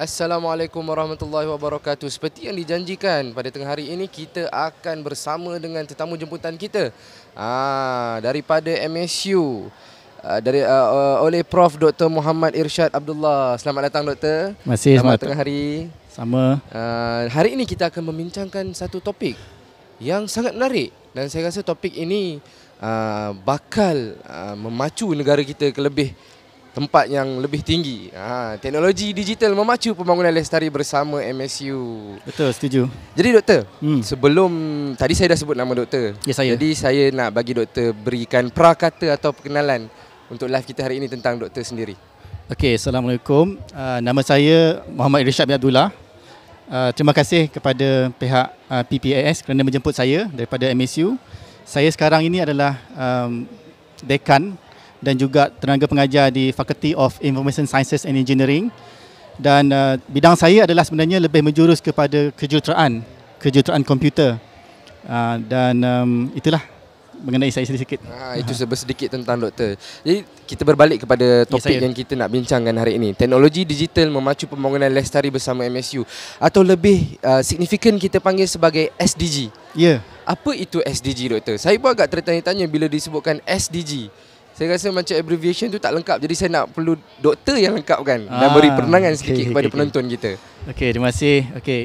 Assalamualaikum warahmatullahi wabarakatuh. Seperti yang dijanjikan pada tengah hari ini kita akan bersama dengan tetamu jemputan kita. Ah daripada MSU ah, dari uh, oleh Prof Dr Muhammad Irsyad Abdullah. Selamat datang Dr. selamat, selamat tengah hari. Sama. Uh, hari ini kita akan membincangkan satu topik yang sangat menarik dan saya rasa topik ini uh, bakal uh, memacu negara kita ke lebih tempat yang lebih tinggi. Ha, teknologi digital memacu pembangunan lestari bersama MSU. Betul, setuju. Jadi doktor, hmm. sebelum tadi saya dah sebut nama doktor. Ya saya. Jadi saya nak bagi doktor berikan prakata atau perkenalan untuk live kita hari ini tentang doktor sendiri. Okey, assalamualaikum. Uh, nama saya Muhammad Irsyad bin Abdullah. Uh, terima kasih kepada pihak uh, ah, PPAS kerana menjemput saya daripada MSU. Saya sekarang ini adalah um, dekan dan juga tenaga pengajar di Faculty of Information Sciences and Engineering dan uh, bidang saya adalah sebenarnya lebih menjurus kepada kejuruteraan kejuruteraan komputer uh, dan um, itulah mengenai saya sedikit. Ha itu sebesar sedikit tentang doktor. Jadi kita berbalik kepada topik ya, yang kita nak bincangkan hari ini. Teknologi digital memacu pembangunan lestari bersama MSU atau lebih uh, signifikan kita panggil sebagai SDG. Ya. Apa itu SDG doktor? Saya pun agak tertanya-tanya bila disebutkan SDG saya rasa macam abbreviation tu tak lengkap jadi saya nak perlu doktor yang lengkap kan ah, dan beri penerangan okay, sedikit okay, kepada okay. penonton kita. Okey, terima kasih. Okey,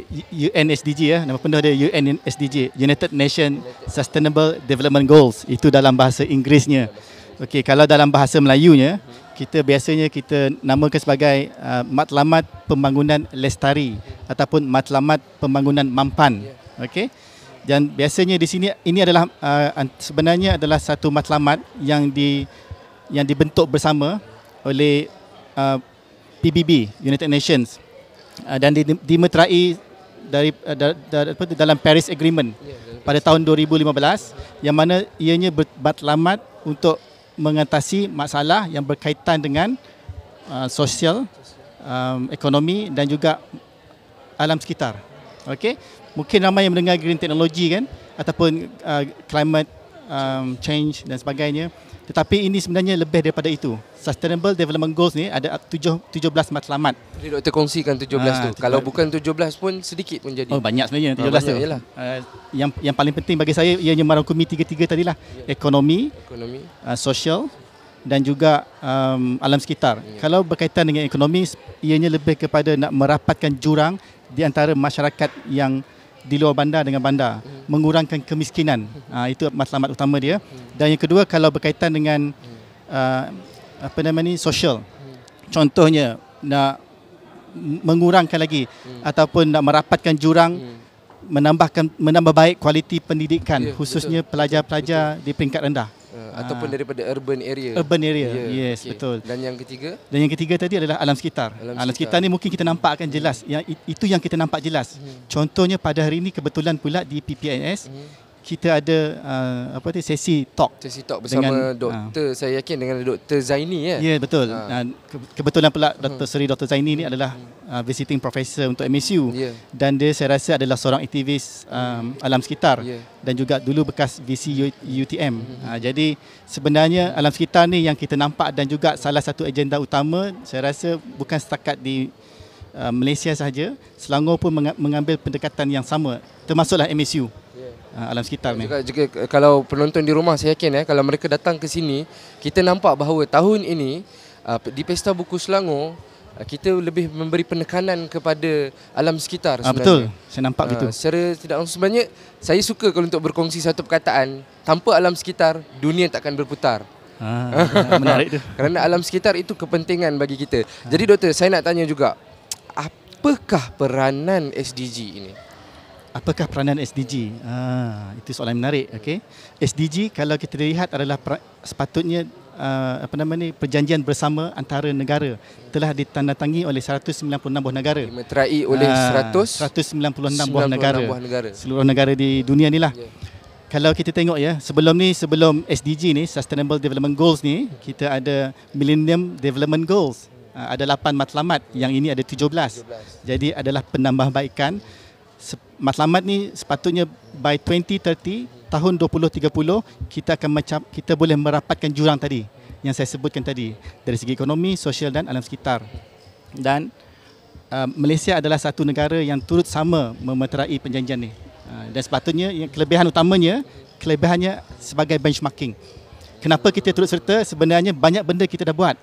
UNSDG ya. Nama penuh dia UNSDG, United Nation Sustainable Development Goals. Itu dalam bahasa Inggerisnya. Okey, kalau dalam bahasa Melayunya, kita biasanya kita namakan sebagai uh, matlamat pembangunan lestari ataupun matlamat pembangunan mampan. Ya. Okey dan biasanya di sini ini adalah uh, sebenarnya adalah satu matlamat yang di yang dibentuk bersama oleh uh, PBB United Nations uh, dan dimeterai dari uh, dalam Paris Agreement ya, pada tahun 2015 yang mana ianya bermatlamat untuk mengatasi masalah yang berkaitan dengan uh, sosial um, ekonomi dan juga alam sekitar okey mungkin ramai yang mendengar green technology kan ataupun uh, climate um, change dan sebagainya tetapi ini sebenarnya lebih daripada itu sustainable development goals ni ada 7 17 matlamat. Jadi doktor kongsikan 17 ha, ah, tu. Tiba- Kalau bukan 17 pun sedikit pun jadi. Oh banyak sebenarnya 17 ah, ha, tu. Uh, yang yang paling penting bagi saya Ia merangkumi tiga-tiga tadilah. Ya. Ekonomi, ekonomi, uh, social dan juga um, alam sekitar. Ya. Kalau berkaitan dengan ekonomi ianya lebih kepada nak merapatkan jurang di antara masyarakat yang di luar bandar dengan bandar hmm. mengurangkan kemiskinan hmm. uh, itu matlamat utama dia hmm. dan yang kedua kalau berkaitan dengan uh, apa nama ni sosial hmm. contohnya nak mengurangkan lagi hmm. ataupun nak merapatkan jurang hmm. menambahkan menambah baik kualiti pendidikan yeah, ya, khususnya pelajar-pelajar di peringkat rendah uh, ataupun daripada urban area. Urban area. Yeah. Yes, okay. betul. Dan yang ketiga? Dan yang ketiga tadi adalah alam sekitar. Alam sekitar, sekitar ni mungkin kita nampak akan jelas. Hmm. Yang itu yang kita nampak jelas. Hmm. Contohnya pada hari ini kebetulan pula di PPNS hmm kita ada uh, apa tu sesi talk sesi talk bersama dengan, uh. doktor uh, saya yakin dengan doktor Zaini eh? ya. Ya yeah, betul. Uh. Kebetulan pula Dr Seri Dr Zaini ni hmm. adalah hmm. uh, visiting professor untuk MSU yeah. dan dia saya rasa adalah seorang aktivis um, alam sekitar yeah. dan juga dulu bekas VC UTM. Uh, hmm. ah, jadi sebenarnya alam sekitar ni yang kita nampak dan juga salah satu agenda utama saya rasa bukan setakat di uh, Malaysia saja Selangor pun mengambil pendekatan yang sama termasuklah MSU. Ah, alam sekitar juga, ni. Juga eh, kalau penonton di rumah saya yakin ya eh, kalau mereka datang ke sini kita nampak bahawa tahun ini ah, di Pesta Buku Selangor ah, kita lebih memberi penekanan kepada alam sekitar sebenarnya. Betul, saya nampak gitu. Secara tidak langsung sebenarnya, saya suka kalau untuk berkongsi satu perkataan, tanpa alam sekitar, dunia tak akan berputar. Ah, menarik tu. Kerana alam sekitar itu kepentingan bagi kita. Jadi doktor, saya nak tanya juga, apakah peranan SDG ini? apakah peranan SDG? Ah, itu soalan yang menarik. Okay. SDG kalau kita lihat adalah sepatutnya uh, apa nama ni perjanjian bersama antara negara telah ditandatangani oleh 196 buah negara. Dimeterai oleh ah, uh, 196 buah negara. buah negara. Seluruh negara di dunia inilah. Yeah. Kalau kita tengok ya, sebelum ni sebelum SDG ni Sustainable Development Goals ni, kita ada Millennium Development Goals. Uh, ada 8 matlamat, yang ini ada 17. 17. Jadi adalah penambahbaikan yeah matlamat ni sepatutnya by 2030 tahun 2030 kita akan macam kita boleh merapatkan jurang tadi yang saya sebutkan tadi dari segi ekonomi, sosial dan alam sekitar. Dan uh, Malaysia adalah satu negara yang turut sama memeterai perjanjian ni. Uh, dan sepatutnya yang kelebihan utamanya kelebihannya sebagai benchmarking. Kenapa kita turut serta? Sebenarnya banyak benda kita dah buat.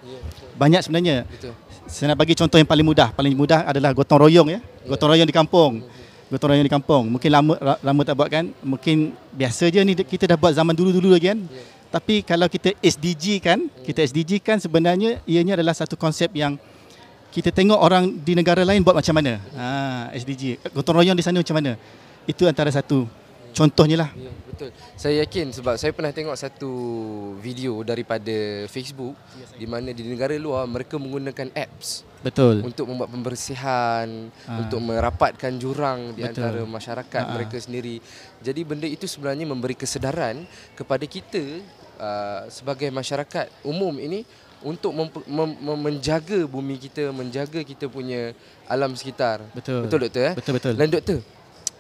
Banyak sebenarnya. Betul. Saya nak bagi contoh yang paling mudah. Paling mudah adalah gotong royong ya. ya. Gotong royong di kampung gotong royong di kampung. Mungkin lama lama tak buat kan? Mungkin biasa je ni kita dah buat zaman dulu-dulu lagi kan. Yeah. Tapi kalau kita SDG kan, yeah. kita SDG kan sebenarnya ianya adalah satu konsep yang kita tengok orang di negara lain buat macam mana. Yeah. Ha, SDG, gotong royong di sana macam mana? Itu antara satu contohnya lah. Yeah. Betul. Saya yakin sebab saya pernah tengok satu video daripada Facebook yeah, di mana di negara luar mereka menggunakan apps. Yeah. Betul. Untuk membuat pembersihan, ha. untuk merapatkan jurang di Betul. antara masyarakat ha. mereka sendiri. Jadi benda itu sebenarnya memberi kesedaran kepada kita uh, sebagai masyarakat umum ini untuk mem- mem- mem- menjaga bumi kita, menjaga kita punya alam sekitar. Betul. Betul doktor eh? Betul betul. Dan doktor,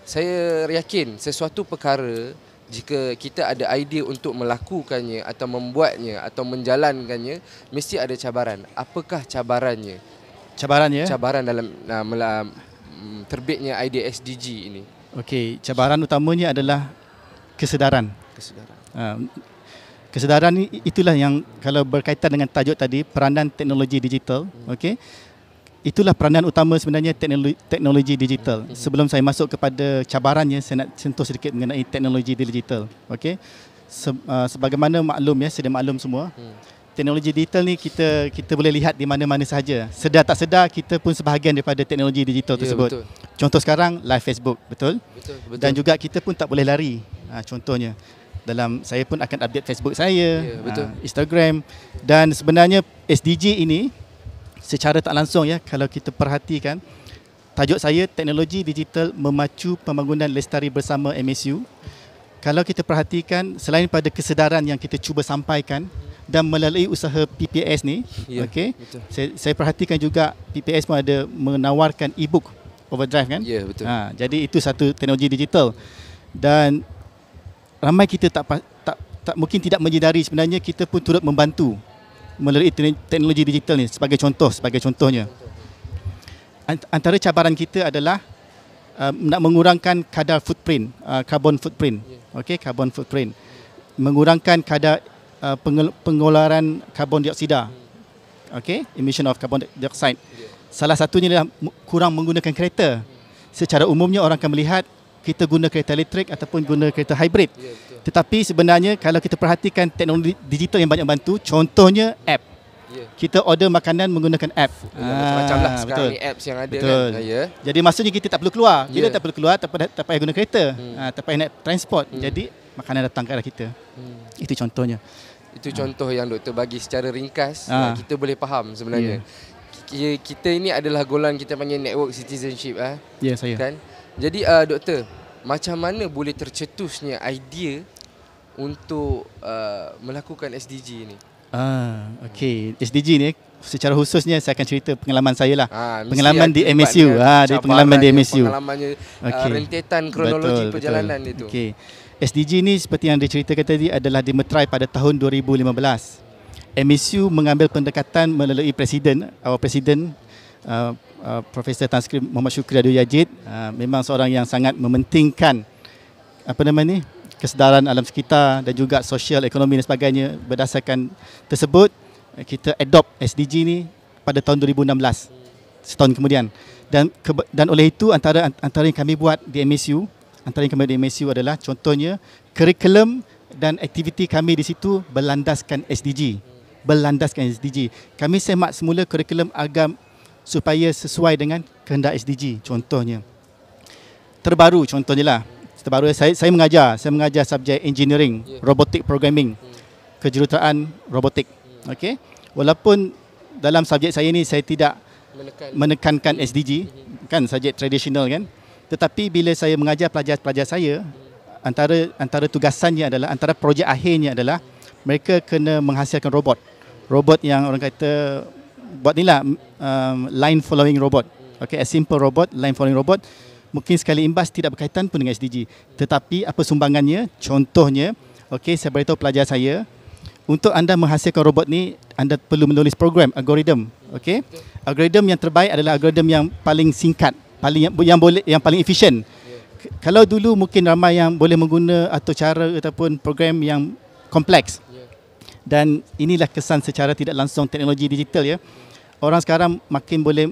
saya yakin sesuatu perkara jika kita ada idea untuk melakukannya atau membuatnya atau menjalankannya, mesti ada cabaran. Apakah cabarannya? cabaran ya. Cabaran dalam uh, mela, mm, terbitnya idea SDG ini. Okey, cabaran utamanya adalah kesedaran. Kesedaran. Uh, kesedaran ni itulah yang kalau berkaitan dengan tajuk tadi peranan teknologi digital, hmm. okey. Itulah peranan utama sebenarnya teknologi, teknologi digital. Hmm. Sebelum saya masuk kepada cabarannya, saya nak sentuh sedikit mengenai teknologi digital. Okey. Se, uh, sebagaimana maklum ya, sedia maklum semua. Hmm teknologi digital ni kita kita boleh lihat di mana-mana saja. Sedar tak sedar kita pun sebahagian daripada teknologi digital ya, tersebut. Yeah, betul. Contoh sekarang live Facebook, betul? Betul, betul. Dan juga kita pun tak boleh lari. Ha, contohnya dalam saya pun akan update Facebook saya, yeah, betul. Ha, Instagram dan sebenarnya SDG ini secara tak langsung ya kalau kita perhatikan tajuk saya teknologi digital memacu pembangunan lestari bersama MSU. Kalau kita perhatikan selain pada kesedaran yang kita cuba sampaikan, dan melalui usaha PPS ni yeah, okey saya saya perhatikan juga PPS pun ada menawarkan e-book overdrive kan yeah, betul. ha jadi itu satu teknologi digital dan ramai kita tak tak tak mungkin tidak menyedari sebenarnya kita pun turut membantu melalui teknologi digital ni sebagai contoh sebagai contohnya antara cabaran kita adalah uh, nak mengurangkan kadar footprint uh, carbon footprint yeah. okey carbon footprint mengurangkan kadar Uh, pengeluaran karbon dioksida. okay, emission of carbon dioxide. Salah satunya adalah kurang menggunakan kereta. Secara umumnya orang akan melihat kita guna kereta elektrik ataupun guna kereta hybrid. Ya, Tetapi sebenarnya kalau kita perhatikan teknologi digital yang banyak bantu, contohnya app ya. kita order makanan menggunakan app. ah, ya, macam lah sekarang ah, betul. ni apps yang ada betul. kan. Ya. Jadi maksudnya kita tak perlu keluar. Bila ya. tak perlu keluar, tak payah, tak payah guna kereta. Hmm. Ha, tak payah naik transport. Hmm. Jadi makanan datang ke arah kita. Hmm. Itu contohnya. Itu ha. contoh yang doktor bagi secara ringkas ha. Ah. Ah, yang kita boleh faham sebenarnya. Yeah. Ya, kita ini adalah golongan kita panggil network citizenship ah. Ya yeah, saya. Kan? Jadi uh, doktor, macam mana boleh tercetusnya idea untuk uh, melakukan SDG ini? Ah, okey. SDG ni secara khususnya saya akan cerita pengalaman saya lah. Ha, pengalaman di MSU. Ha, dari pengalaman di MSU. Pengalamannya okay. uh, rentetan kronologi betul, perjalanan betul. itu. Okey. SDG ini seperti yang diceritakan tadi adalah dimeterai pada tahun 2015. MSU mengambil pendekatan melalui presiden, our presiden uh, uh, Profesor Tan Sri Muhammad Syukri Abdul Yajid uh, memang seorang yang sangat mementingkan apa nama ni kesedaran alam sekitar dan juga sosial ekonomi dan sebagainya berdasarkan tersebut kita adopt SDG ni pada tahun 2016 setahun kemudian dan dan oleh itu antara antara yang kami buat di MSU antara yang kami di MSU adalah contohnya kurikulum dan aktiviti kami di situ berlandaskan SDG berlandaskan SDG kami semak semula kurikulum agam supaya sesuai dengan kehendak SDG contohnya terbaru contohnya lah terbaru saya saya mengajar saya mengajar subjek engineering ya. robotik, programming ya. kejuruteraan robotik ya. okey walaupun dalam subjek saya ini saya tidak menekankan SDG kan subjek tradisional kan tetapi bila saya mengajar pelajar-pelajar saya, antara antara tugasannya adalah antara projek akhirnya adalah mereka kena menghasilkan robot. Robot yang orang kata buat nilah um, line following robot. Okay, a simple robot, line following robot. Mungkin sekali imbas tidak berkaitan pun dengan SDG. Tetapi apa sumbangannya? Contohnya, okay, saya beritahu pelajar saya, untuk anda menghasilkan robot ni, anda perlu menulis program, algoritma. Okay? Algoritma yang terbaik adalah algoritma yang paling singkat paling yang, yang boleh yang paling efisien. Yeah. Kalau dulu mungkin ramai yang boleh mengguna atau cara ataupun program yang kompleks. Yeah. Dan inilah kesan secara tidak langsung teknologi digital ya. Yeah. Mm orang sekarang makin boleh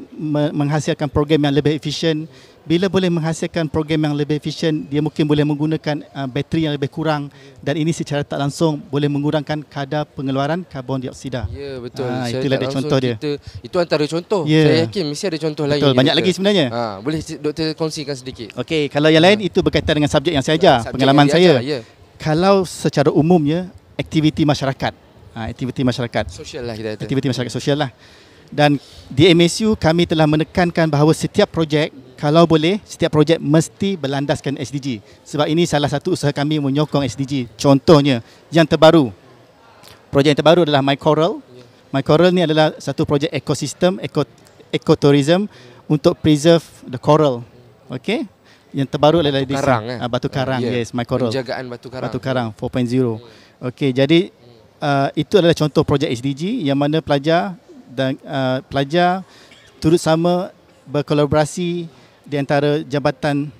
menghasilkan program yang lebih efisien bila boleh menghasilkan program yang lebih efisien dia mungkin boleh menggunakan uh, bateri yang lebih kurang dan ini secara tak langsung boleh mengurangkan kadar pengeluaran karbon dioksida. Ya betul. Ha, itulah dia contoh dia. Kita, itu antara contoh. Ya. Saya yakin mesti ada contoh betul. lain. banyak lagi sebenarnya. Ha, boleh doktor kongsikan sedikit. Okey, kalau yang lain ha. itu berkaitan dengan subjek yang saya ajar, subjek pengalaman saya. Ajar, ya. Kalau secara umumnya aktiviti masyarakat. Ha, aktiviti masyarakat. Sosial lah kita Aktiviti masyarakat sosial lah dan di MSU kami telah menekankan bahawa setiap projek kalau boleh setiap projek mesti berlandaskan SDG sebab ini salah satu usaha kami menyokong SDG contohnya yang terbaru projek yang terbaru adalah My Coral My Coral ni adalah satu projek ekosistem eko, ekotourism untuk preserve the coral okey yang terbaru batu adalah di karang, eh? Ah, batu karang uh, ya. yeah. yes my coral penjagaan batu karang batu karang 4.0 okey jadi uh, itu adalah contoh projek SDG yang mana pelajar dan uh, pelajar turut sama berkolaborasi di antara jabatan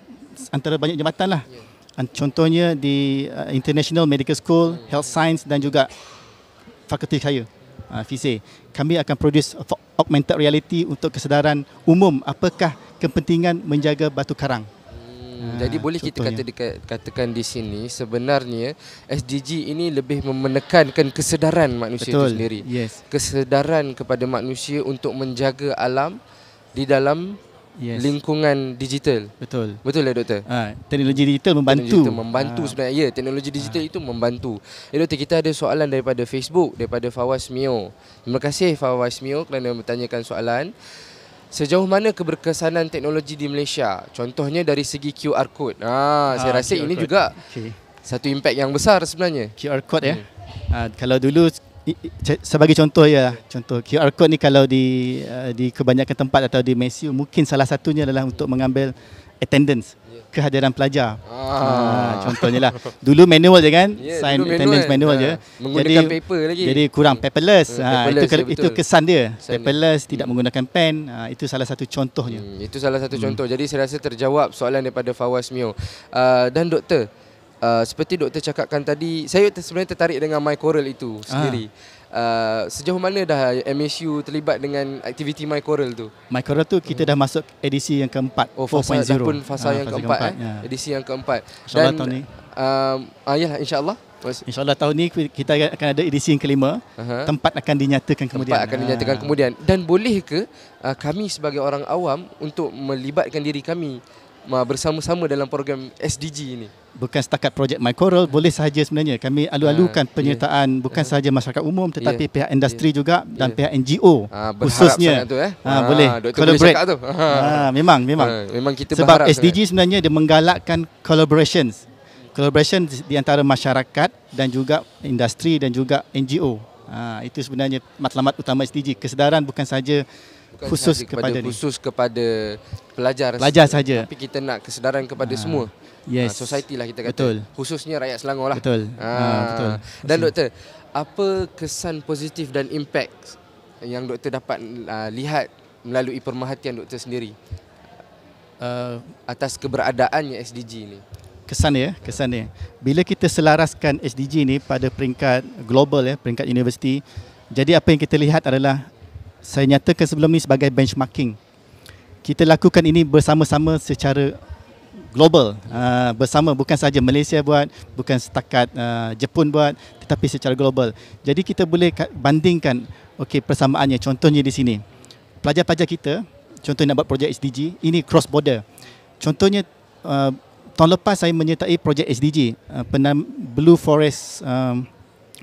antara banyak jabatan lah. Ya. Contohnya di uh, International Medical School, Health Science dan juga fakulti saya, uh, FISE. Kami akan produce augmented reality untuk kesedaran umum apakah kepentingan menjaga batu karang. Hmm. Jadi boleh Contohnya. kita kata dekat, katakan di sini sebenarnya SDG ini lebih memenekankan kesedaran manusia Betul. itu sendiri. Yes. Kesedaran kepada manusia untuk menjaga alam di dalam yes. lingkungan digital. Betul. Betul lah doktor. Ha, teknologi digital membantu. Teknologi membantu ha. sebenarnya. Ya, teknologi ha. digital ha. itu membantu. Ya doktor, kita ada soalan daripada Facebook daripada Fawaz Mio. Terima kasih Fawaz Mio kerana bertanyakan soalan. Sejauh mana keberkesanan teknologi di Malaysia? Contohnya dari segi QR code. Ha, ah, saya rasa QR ini code. juga okay. satu impak yang besar sebenarnya. QR code ya. Hmm. Ah, kalau dulu sebagai contoh ya, contoh QR code ni kalau di eh, di kebanyakan tempat atau di Malaysia mungkin salah satunya adalah untuk mengambil attendance ya. kehadiran pelajar. Ah. Ha, contohnya lah. Dulu manual je kan? Yeah, Sign attendance manual, manual je. Ah. Menggunakan jadi, paper lagi. Jadi kurang ya. paperless. Hmm, paperless ya, itu, ke, itu kesan dia. Kesan paperless, dia. tidak hmm. menggunakan pen. Ha, itu salah satu contohnya. Hmm, itu salah satu hmm. contoh. Jadi saya rasa terjawab soalan daripada Fawaz Mio. Uh, dan doktor, uh, seperti doktor cakapkan tadi, saya sebenarnya tertarik dengan My Coral itu sendiri. Ha uh, sejauh mana dah MSU terlibat dengan aktiviti My Coral tu? My Coral tu kita hmm. dah masuk edisi yang keempat, oh, fasa, pun fasa uh, yang fasa keempat, keempat eh. Yeah. Edisi yang keempat. InsyaAllah Dan, tahun ni. Uh, ah, ya, insyaAllah. InsyaAllah tahun ni kita akan ada edisi yang kelima. Uh-huh. Tempat akan dinyatakan kemudian. Tempat akan ha. dinyatakan kemudian. Dan boleh ke uh, kami sebagai orang awam untuk melibatkan diri kami bersama-sama dalam program SDG ini. Bukan setakat projek My Coral, boleh sahaja sebenarnya. Kami alu-alukan ha, penyertaan yeah. bukan ah. sahaja masyarakat umum tetapi yeah. pihak industri yeah. juga dan yeah. pihak NGO ah, ha, khususnya. Tu, eh? ha, ha, boleh. Collaborate. tu. Ha. memang, memang. Ha, memang kita Sebab SDG sebenarnya dia menggalakkan collaborations. Collaboration di antara masyarakat dan juga industri dan juga NGO. Ha, itu sebenarnya matlamat utama SDG. Kesedaran bukan sahaja bukan khusus kepada, kepada khusus kepada pelajar, pelajar saja tapi kita nak kesedaran kepada ha. semua ah, yes. ha, society lah kita kata betul. khususnya rakyat Selangor lah betul ha. Ha, betul dan Asli. doktor apa kesan positif dan impact yang doktor dapat uh, lihat melalui pemerhatian doktor sendiri uh, atas keberadaannya SDG ini kesan ya kesan ya bila kita selaraskan SDG ini pada peringkat global ya peringkat universiti jadi apa yang kita lihat adalah saya nyatakan sebelum ini sebagai benchmarking. Kita lakukan ini bersama-sama secara global. Uh, bersama bukan saja Malaysia buat, bukan setakat uh, Jepun buat, tetapi secara global. Jadi kita boleh bandingkan Okay, persamaannya contohnya di sini. Pelajar-pelajar kita contohnya nak buat projek SDG, ini cross border. Contohnya uh, tahun lepas saya menyertai projek SDG uh, Blue Forest um,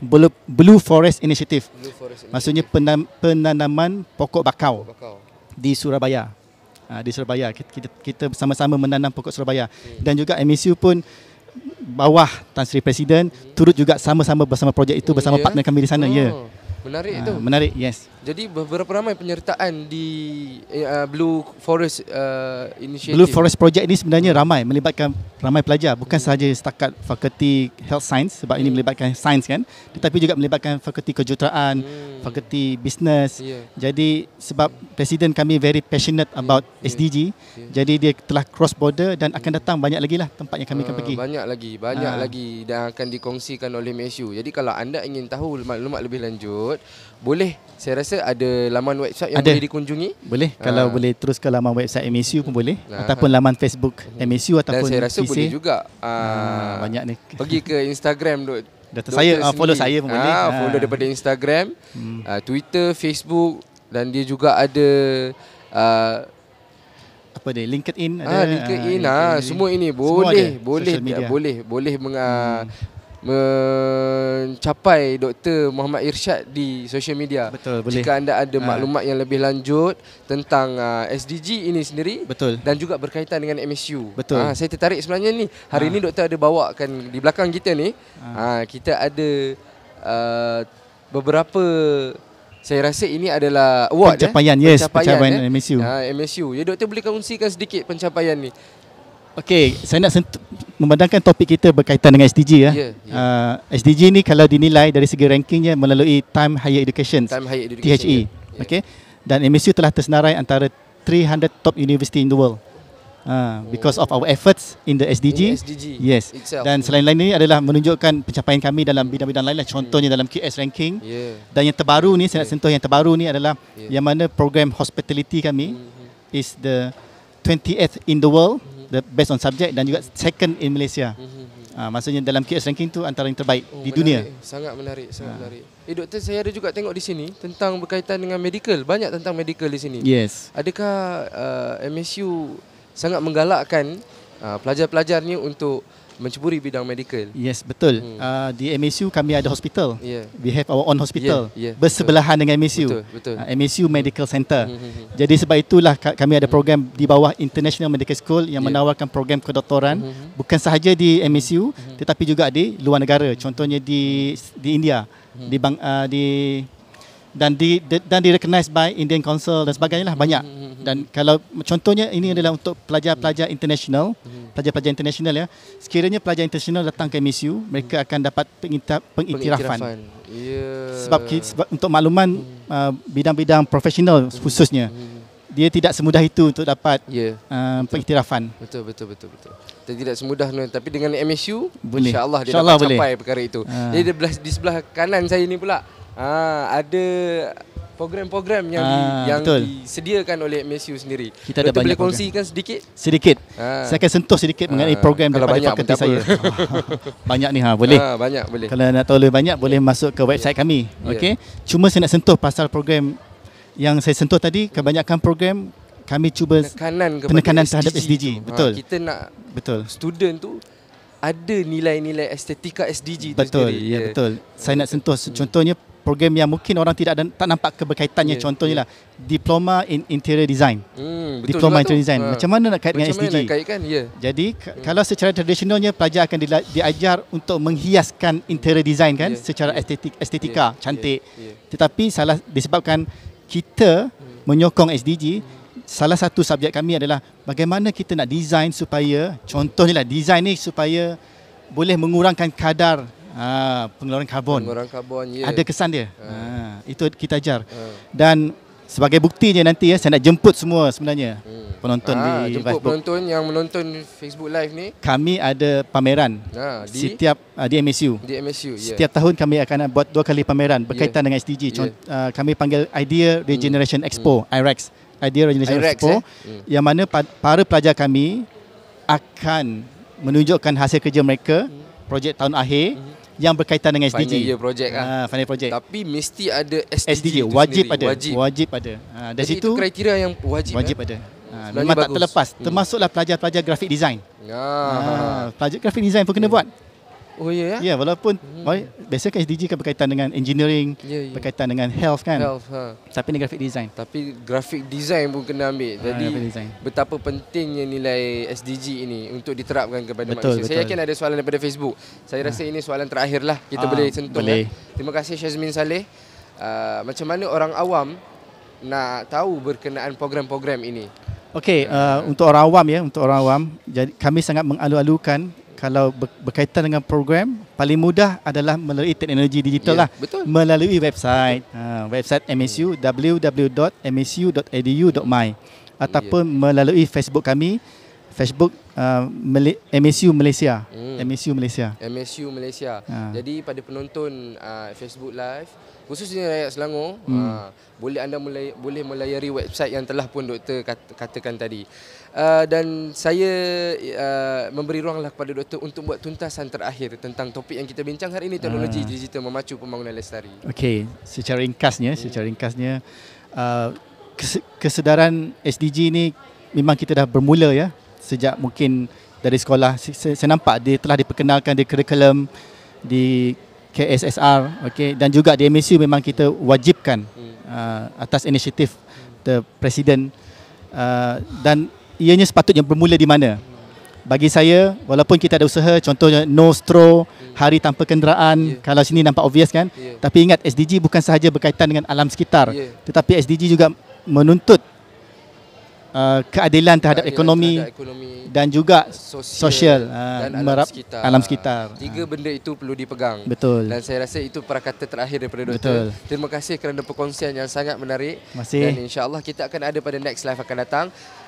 Blue, Blue Forest Initiative. Blue Forest Maksudnya penan, penanaman pokok bakau, pokok bakau di Surabaya. Ha, di Surabaya kita, kita, sama-sama menanam pokok Surabaya hmm. dan juga MSU pun bawah Tan Sri Presiden hmm. turut juga sama-sama bersama projek itu oh, bersama yeah. partner kami di sana ya. oh. ya. Yeah. Menarik uh, tu. Menarik, yes. Jadi beberapa ramai penyertaan di eh, uh, Blue Forest uh, Initiative. Blue Forest Project ini sebenarnya ramai melibatkan ramai pelajar, bukan hmm. sahaja setakat fakulti health science sebab hmm. ini melibatkan sains kan, tetapi juga melibatkan fakulti kejuruteraan, hmm. fakulti bisnes. Yeah. Jadi sebab presiden kami very passionate hmm. about yeah. SDG, yeah. jadi dia telah cross border dan akan hmm. datang banyak lagi lah tempat yang kami uh, akan ah, pergi. Banyak lagi, banyak uh. lagi dan akan dikongsikan oleh MSU. Jadi kalau anda ingin tahu maklumat lebih lanjut download boleh saya rasa ada laman website yang ada. boleh dikunjungi boleh ha. kalau boleh terus ke laman website MSU pun boleh ha. ataupun laman Facebook MSU hmm. ataupun Dan saya rasa PC. boleh juga ha. banyak ni pergi ke Instagram tu. Data saya sendiri. follow saya pun ha, boleh. follow ha. daripada Instagram, hmm. uh, Twitter, Facebook dan dia juga ada uh, apa dia LinkedIn ada ha, LinkedIn, uh, LinkedIn ha, semua ini boleh semua boleh, boleh boleh boleh meng, hmm mencapai Dr. Muhammad Irsyad di social media. Betul, boleh. Jika anda ada ah. maklumat ha. yang lebih lanjut tentang uh, ah, SDG ini sendiri Betul. dan juga berkaitan dengan MSU. Betul. Ha, saya tertarik sebenarnya ni. Hari ha. ni doktor ada bawakan di belakang kita ni. Ha. Ha, kita ada uh, beberapa saya rasa ini adalah award pencapaian, eh. Pencapaian, yes, pencapaian eh. MSU. Ha, MSU. Ya doktor boleh kongsikan sedikit pencapaian ni. Okey, saya nak sentuh memandangkan topik kita berkaitan dengan SDG ya. Yeah, ya, ya. yeah. Uh, SDG ni kalau dinilai dari segi rankingnya melalui Time Higher Education, Time Higher Education THE. Yeah. Ya. Yeah. Dan MSU telah tersenarai antara 300 top university in the world. Uh, because of our efforts in the SDG. In SDG yes. Itself. Dan selain lain ini adalah menunjukkan pencapaian kami dalam bidang-bidang lain lah. Contohnya dalam QS ranking. Yeah. Dan yang terbaru ni saya nak sentuh yang terbaru ni adalah yeah. yang mana program hospitality kami mm-hmm. is the 20th in the world. Mm-hmm the best on subject dan juga second in Malaysia. Mm-hmm. Uh, maksudnya dalam KS ranking tu antara yang terbaik oh, di menarik. dunia. Sangat menarik, sangat uh. menarik. Eh doktor saya ada juga tengok di sini tentang berkaitan dengan medical, banyak tentang medical di sini. Yes. Adakah uh, ah, MSU sangat menggalakkan uh, pelajar-pelajarnya untuk menceburi bidang medical. Yes, betul. Hmm. Uh, di MSU kami ada hospital. Yeah. We have our own hospital yeah, yeah, bersebelahan betul. dengan MSU. Betul, betul. Uh, ah, MSU Medical Center. Hmm, hmm, hmm. Jadi sebab itulah kami ada program di bawah International Medical School yang yeah. menawarkan program kedoktoran bukan sahaja di MSU tetapi juga di luar negara. Contohnya di di India, di bang, uh, di dan di, dan di recognize by Indian Council dan sebagainya lah banyak hmm, hmm, hmm, dan kalau contohnya ini adalah untuk pelajar-pelajar international pelajar-pelajar international ya sekiranya pelajar international datang ke MSU mereka akan dapat pengiktiraf, pengiktirafan, ya. Sebab, sebab untuk makluman uh, bidang-bidang profesional khususnya dia tidak semudah itu untuk dapat ya yeah. uh, pengiktirafan betul betul betul betul dia tidak semudah no. tapi dengan MSU insyaallah dia insya dapat boleh. capai perkara itu uh. jadi di sebelah kanan saya ni pula Ah, ada program-program yang ah, di, yang disediakan oleh MSU sendiri. Kita ada boleh kongsikan program. sedikit? Sedikit. Ah. Saya akan sentuh sedikit mengenai ah. program Kalau daripada fakulti saya. banyak ni ha, boleh. Ah, banyak boleh. Kalau nak tahu lebih banyak boleh masuk ke website yeah. kami. Okey. Cuma saya nak sentuh pasal program yang saya sentuh tadi, hmm. kebanyakan program kami cuba penekanan, penekanan terhadap SDG. Tu. Ah, betul. kita nak betul. Student tu ada nilai-nilai estetika SDG betul. Ya, yeah. betul. Saya nak sentuh hmm. contohnya program yang mungkin orang tidak ada tak nampak keberkaitannya yeah, contohnya yeah. lah diploma in interior design mm, diploma interior design ha. macam mana nak kait macam dengan SDG kaitkan yeah. jadi mm. kalau secara tradisionalnya pelajar akan diajar untuk menghiaskan interior design kan yeah, secara yeah. estetik ya. estetika yeah, cantik yeah, yeah. tetapi salah disebabkan kita mm. menyokong SDG mm. salah satu subjek kami adalah bagaimana kita nak design supaya contohnya lah design ni supaya boleh mengurangkan kadar Ah, pengeluaran karbon. Pengeluaran karbon, ya. Ada kesan dia. Ha. Ha. Itu kita ajar. Ha. Dan sebagai buktinya nanti ya, saya nak jemput semua sebenarnya hmm. penonton ha, di jemput Facebook. Jemput penonton yang menonton Facebook Live ni. Kami ada pameran ha, di? setiap uh, di MSU. Di MSU, ya. Setiap tahun kami akan buat dua kali pameran berkaitan yeah. dengan SDG. Cont- yeah. uh, kami panggil Idea hmm. Regeneration hmm. Expo, hmm. IREX. Idea Regeneration IREX, Expo. Eh? Hmm. Yang mana para pelajar kami akan menunjukkan hasil kerja mereka hmm. projek tahun akhir hmm yang berkaitan dengan SDG. Final year project lah. ah. Ha, final project. Tapi mesti ada SDG, SDG itu wajib sendiri. ada. Wajib, wajib ada. Ha, dari Jadi situ itu kriteria yang wajib. Wajib eh? ada. Ha, memang bagus. tak terlepas. Hmm. Termasuklah pelajar-pelajar grafik design. Ya. Ha, pelajar grafik design pun kena hmm. buat. Oh ya. Yeah. Ya, yeah, walaupun hmm. oh, biasanya kan SDG kan berkaitan dengan engineering, yeah, yeah. berkaitan dengan health kan. Health ha. Tapi ni graphic design. Tapi graphic design pun kena ambil. Ha, jadi betapa pentingnya nilai SDG ini untuk diterapkan kepada betul, manusia. Betul. Saya yakin ada soalan daripada Facebook. Saya rasa ha. ini soalan terakhir lah kita ha, boleh sentuh. Boleh. Kan? Terima kasih Syazmin Saleh. Uh, macam mana orang awam nak tahu berkenaan program-program ini? Okey, uh, untuk orang awam ya, untuk orang awam. kami sangat mengalu-alukan kalau berkaitan dengan program paling mudah adalah melalui teknologi digital yeah, lah betul. melalui website uh, website MSU www.msu.edu.my ataupun yeah. melalui Facebook kami Facebook uh, ah, MSU Malaysia hmm. MSU Malaysia MSU Malaysia uh. jadi pada penonton uh, Facebook live khususnya rakyat Selangor hmm. uh, boleh anda mulai, boleh melayari website yang telah pun doktor katakan tadi Uh, dan saya uh, memberi ruanglah kepada doktor untuk buat tuntasan terakhir tentang topik yang kita bincang hari ini teknologi uh. digital memacu pembangunan lestari. Okey, secara ringkasnya, hmm. secara ringkasnya uh, kesedaran SDG ini memang kita dah bermula ya sejak mungkin dari sekolah saya, saya nampak dia telah diperkenalkan di kurikulum di KSSR okey dan juga di MSU memang kita wajibkan hmm. uh, atas inisiatif the president uh, dan ianya sepatutnya bermula di mana? Bagi saya, walaupun kita ada usaha, contohnya no straw, hari tanpa kenderaan, yeah. kalau sini nampak obvious kan? Yeah. Tapi ingat, SDG bukan sahaja berkaitan dengan alam sekitar, yeah. tetapi SDG juga menuntut uh, keadilan terhadap ekonomi, terhadap ekonomi dan juga sosial, sosial uh, dan alam, merap, sekitar. alam sekitar. Tiga uh. benda itu perlu dipegang. Betul. Dan saya rasa itu perkata terakhir daripada doktor. Betul. Terima kasih kerana perkongsian yang sangat menarik. Masih. Dan insyaAllah kita akan ada pada next live akan datang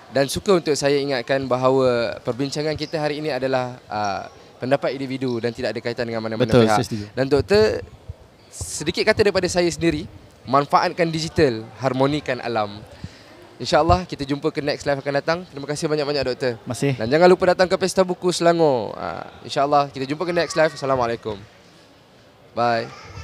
dan suka untuk saya ingatkan bahawa perbincangan kita hari ini adalah uh, pendapat individu dan tidak ada kaitan dengan mana-mana pihak. Betul. Dan doktor sedikit kata daripada saya sendiri, manfaatkan digital, harmonikan alam. InsyaAllah kita jumpa ke next live akan datang. Terima kasih banyak-banyak doktor. Masih. Dan jangan lupa datang ke Pesta Buku Selangor. Uh, InsyaAllah kita jumpa ke next live. Assalamualaikum. Bye.